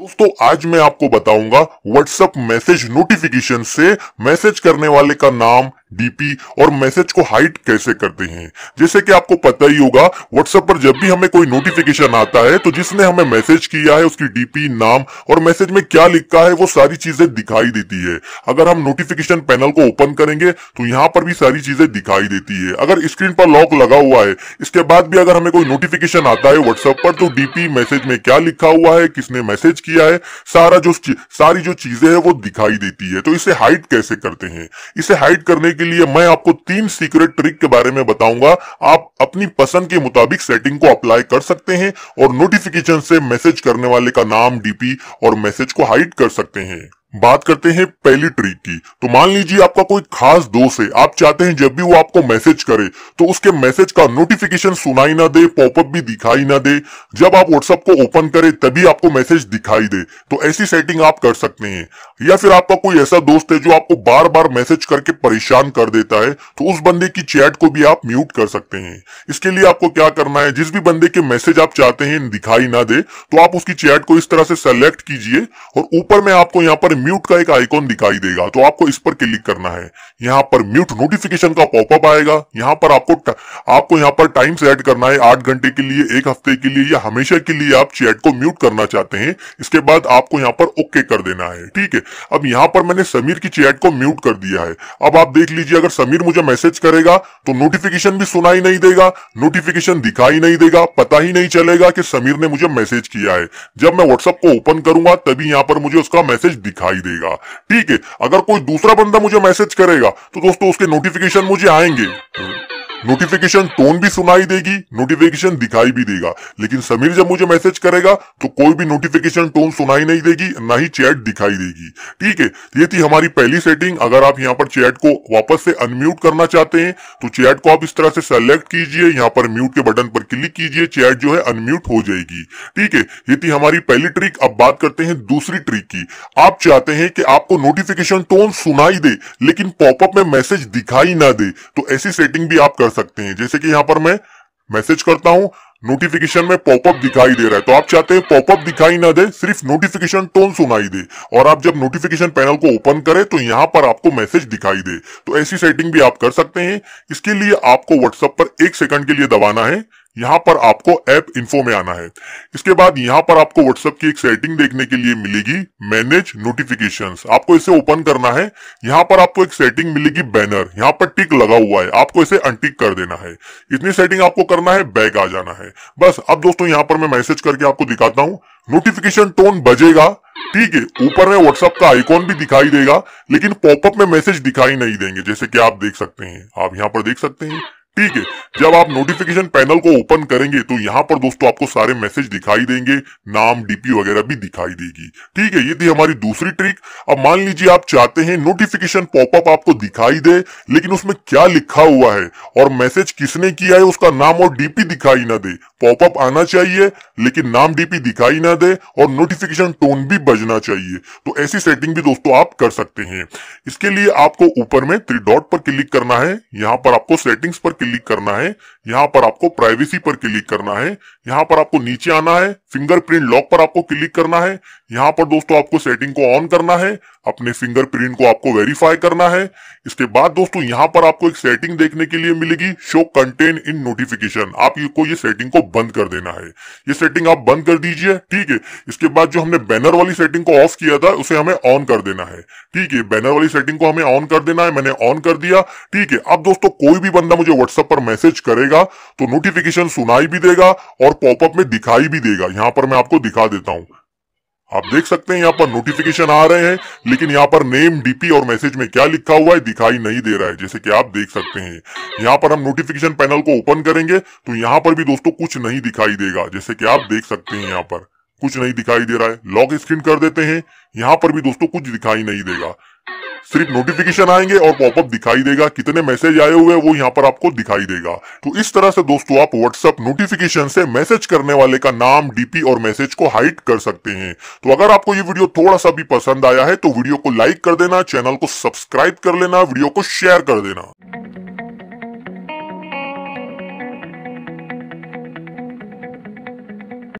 दोस्तों आज मैं आपको बताऊंगा व्हाट्सएप मैसेज नोटिफिकेशन से मैसेज करने वाले का नाम डीपी और मैसेज को हाइट कैसे करते हैं जैसे कि आपको पता ही होगा व्हाट्सएप पर जब भी हमें कोई नोटिफिकेशन आता है तो जिसने हमें मैसेज किया है उसकी डीपी नाम और मैसेज में क्या लिखा है वो सारी चीजें दिखाई देती है अगर हम नोटिफिकेशन पैनल को ओपन करेंगे तो यहाँ पर भी सारी चीजें दिखाई देती है अगर स्क्रीन पर लॉक लगा हुआ है इसके बाद भी अगर हमें कोई नोटिफिकेशन आता है व्हाट्सएप पर तो डीपी मैसेज में क्या लिखा हुआ है किसने मैसेज किया है सारा जो सारी जो चीजें है वो दिखाई देती है तो इसे हाइट कैसे करते हैं इसे हाइट करने के के लिए मैं आपको तीन सीक्रेट ट्रिक के बारे में बताऊंगा आप अपनी पसंद के मुताबिक सेटिंग को अप्लाई कर सकते हैं और नोटिफिकेशन से मैसेज करने वाले का नाम डीपी और मैसेज को हाइड कर सकते हैं बात करते हैं पहली ट्रिक की तो मान लीजिए आपका कोई खास दोस्त है आप चाहते हैं जब भी वो आपको मैसेज करे तो उसके मैसेज का नोटिफिकेशन सुनाई ना दे पॉपअप भी दिखाई ना दे जब आप व्हाट्सएप को ओपन करें तभी आपको मैसेज दिखाई दे तो ऐसी सेटिंग आप कर सकते हैं या फिर आपका कोई ऐसा दोस्त है जो आपको बार बार मैसेज करके परेशान कर देता है तो उस बंदे की चैट को भी आप म्यूट कर सकते हैं इसके लिए आपको क्या करना है जिस भी बंदे के मैसेज आप चाहते हैं दिखाई ना दे तो आप उसकी चैट को इस तरह से सेलेक्ट कीजिए और ऊपर में आपको यहाँ पर म्यूट का एक आइकॉन दिखाई देगा तो आपको इस पर क्लिक करना है यहाँ पर म्यूट नोटिफिकेशन का पॉपअप आएगा यहाँ पर आपको आपको यहाँ पर टाइम सेट करना है आठ घंटे के लिए एक हफ्ते के लिए या हमेशा के लिए आप चैट को म्यूट करना चाहते हैं इसके बाद आपको यहाँ पर ओके कर देना है ठीक है अब यहाँ पर मैंने समीर की चैट को म्यूट कर दिया है अब आप देख लीजिए अगर समीर मुझे मैसेज करेगा तो नोटिफिकेशन भी सुनाई नहीं देगा नोटिफिकेशन दिखाई नहीं देगा पता ही नहीं चलेगा कि समीर ने मुझे मैसेज किया है जब मैं व्हाट्सअप को ओपन करूंगा तभी यहाँ पर मुझे उसका मैसेज दिखाई दिखाई देगा ठीक है अगर कोई दूसरा बंदा मुझे मैसेज करेगा तो दोस्तों उसके नोटिफिकेशन मुझे आएंगे नोटिफिकेशन टोन भी सुनाई देगी नोटिफिकेशन दिखाई भी देगा लेकिन समीर जब मुझे मैसेज करेगा तो कोई भी नोटिफिकेशन टोन सुनाई नहीं देगी ना ही चैट दिखाई देगी ठीक है ये थी हमारी पहली सेटिंग अगर आप यहाँ पर चैट को वापस से अनम्यूट करना चाहते हैं तो चैट को आप इस तरह से सेलेक्ट कीजिए यहाँ पर म्यूट के बटन पर क्लिक कीजिए चैट जो है अनम्यूट हो जाएगी ठीक है ये थी हमारी पहली ट्रिक अब बात करते हैं दूसरी ट्रिक की आप चाहते हैं कि आपको नोटिफिकेशन टोन सुनाई दे लेकिन पॉपअप में मैसेज दिखाई ना दे तो ऐसी सेटिंग भी आप कर सकते हैं जैसे कि यहाँ पर मैं मैसेज करता हूँ नोटिफिकेशन में पॉपअप दिखाई दे रहा है तो आप चाहते हैं पॉपअप दिखाई ना दे सिर्फ नोटिफिकेशन टोन सुनाई दे और आप जब नोटिफिकेशन पैनल को ओपन करें तो यहाँ पर आपको मैसेज दिखाई दे तो ऐसी सेटिंग भी आप कर सकते हैं इसके लिए आपको व्हाट्सएप पर एक सेकंड के लिए दबाना है यहाँ पर आपको ऐप इन्फो में आना है इसके बाद यहाँ पर आपको व्हाट्सएप की एक सेटिंग देखने के लिए मिलेगी मैनेज नोटिफिकेशंस आपको इसे ओपन करना है यहाँ पर आपको एक सेटिंग मिलेगी बैनर यहाँ पर टिक लगा हुआ है आपको इसे अनटिक कर देना है इतनी सेटिंग आपको करना है बैक आ जाना है बस अब दोस्तों यहाँ पर मैं मैसेज करके आपको दिखाता हूँ नोटिफिकेशन टोन बजेगा ठीक है ऊपर में व्हाट्सएप का आइकॉन भी दिखाई देगा लेकिन पॉपअप में मैसेज दिखाई नहीं देंगे जैसे कि आप देख सकते हैं आप यहाँ पर देख सकते हैं ठीक है जब आप नोटिफिकेशन पैनल को ओपन करेंगे तो यहाँ पर दोस्तों आपको सारे मैसेज दिखाई देंगे नाम डीपी वगैरह भी दिखाई देगी ठीक है ये थी हमारी दूसरी ट्रिक अब मान लीजिए आप चाहते हैं नोटिफिकेशन पॉपअप आपको दिखाई दे लेकिन उसमें क्या लिखा हुआ है और मैसेज किसने किया है उसका नाम और डीपी दिखाई ना दे पॉपअप आना चाहिए लेकिन नाम डीपी दिखाई ना दे और नोटिफिकेशन टोन भी बजना चाहिए तो ऐसी सेटिंग भी दोस्तों आप कर सकते हैं इसके लिए आपको ऊपर में थ्री डॉट पर क्लिक करना है यहाँ पर आपको सेटिंग्स पर क्लिक करना है यहाँ पर आपको प्राइवेसी पर क्लिक करना है यहाँ पर आपको नीचे आना है फिंगरप्रिंट लॉक पर आपको क्लिक करना है यहाँ पर दोस्तों आपको सेटिंग को ऑन करना है अपने फिंगरप्रिंट को आपको वेरीफाई करना है इसके बाद दोस्तों यहाँ पर आपको एक सेटिंग देखने के लिए मिलेगी शो कंटेन इन नोटिफिकेशन आपको ये सेटिंग को बंद कर देना है ये सेटिंग आप बंद कर दीजिए ठीक है इसके बाद जो हमने बैनर वाली सेटिंग को ऑफ किया था उसे हमें ऑन कर देना है ठीक है बैनर वाली सेटिंग को हमें ऑन कर देना है मैंने ऑन कर दिया ठीक है अब दोस्तों कोई भी बंदा मुझे व्हाट्सएप पर मैसेज करेगा करेगा तो नोटिफिकेशन सुनाई भी देगा और पॉपअप में दिखाई भी देगा यहाँ पर मैं आपको दिखा देता हूं आप देख सकते हैं यहाँ पर नोटिफिकेशन आ रहे हैं लेकिन यहाँ पर नेम डीपी और मैसेज में क्या लिखा हुआ है दिखाई नहीं दे रहा है जैसे कि आप देख सकते हैं यहाँ पर हम नोटिफिकेशन पैनल को ओपन करेंगे तो यहाँ पर भी दोस्तों कुछ नहीं दिखाई देगा जैसे कि आप देख सकते हैं यहाँ पर कुछ नहीं दिखाई दे रहा है लॉक स्क्रीन कर देते हैं यहाँ पर भी दोस्तों कुछ दिखाई नहीं देगा सिर्फ नोटिफिकेशन आएंगे और पॉपअप दिखाई देगा कितने मैसेज आए हुए वो यहाँ पर आपको दिखाई देगा तो इस तरह से दोस्तों आप व्हाट्सएप नोटिफिकेशन से मैसेज करने वाले का नाम डीपी और मैसेज को हाइट कर सकते हैं तो अगर आपको ये वीडियो थोड़ा सा भी पसंद आया है तो वीडियो को लाइक कर देना चैनल को सब्सक्राइब कर लेना वीडियो को शेयर कर देना